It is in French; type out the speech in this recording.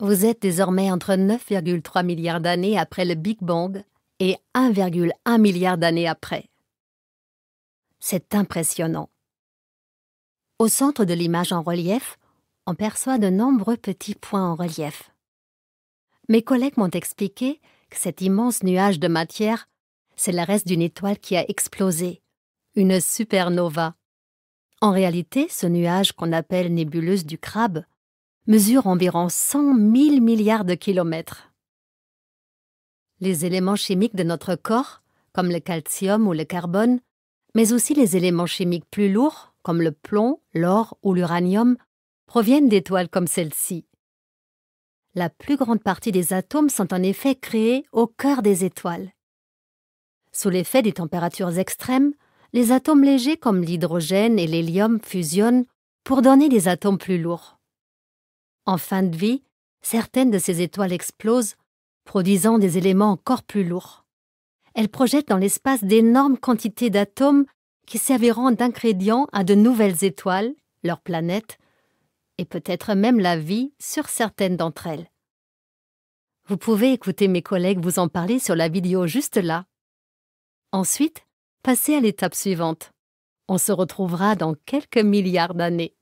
Vous êtes désormais entre 9,3 milliards d'années après le Big Bang et 1,1 milliard d'années après. C'est impressionnant. Au centre de l'image en relief, on perçoit de nombreux petits points en relief. Mes collègues m'ont expliqué que cet immense nuage de matière, c'est le reste d'une étoile qui a explosé, une supernova. En réalité, ce nuage qu'on appelle nébuleuse du crabe mesure environ 100 000 milliards de kilomètres. Les éléments chimiques de notre corps, comme le calcium ou le carbone, mais aussi les éléments chimiques plus lourds, comme le plomb, l'or ou l'uranium, proviennent d'étoiles comme celle-ci. La plus grande partie des atomes sont en effet créés au cœur des étoiles. Sous l'effet des températures extrêmes, les atomes légers comme l'hydrogène et l'hélium fusionnent pour donner des atomes plus lourds. En fin de vie, certaines de ces étoiles explosent, produisant des éléments encore plus lourds. Elles projettent dans l'espace d'énormes quantités d'atomes qui serviront d'ingrédients à de nouvelles étoiles, leurs planètes, et peut-être même la vie sur certaines d'entre elles. Vous pouvez écouter mes collègues vous en parler sur la vidéo juste là. Ensuite, passez à l'étape suivante. On se retrouvera dans quelques milliards d'années.